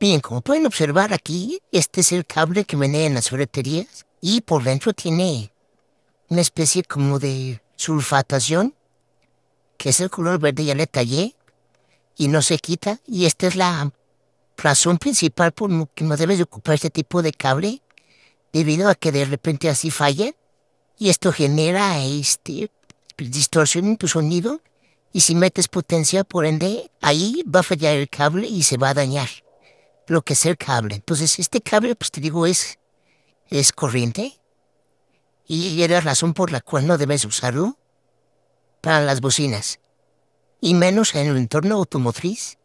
Bien, como pueden observar aquí, este es el cable que venía en las ferreterías y por dentro tiene una especie como de sulfatación, que es el color verde, ya le tallé y no se quita. Y esta es la razón principal por la que no debes ocupar este tipo de cable, debido a que de repente así falla y esto genera este, distorsión en tu sonido y si metes potencia, por ende, ahí va a fallar el cable y se va a dañar lo que es el cable. Entonces, este cable, pues te digo, es, es corriente y era la razón por la cual no debes usarlo para las bocinas, y menos en el entorno automotriz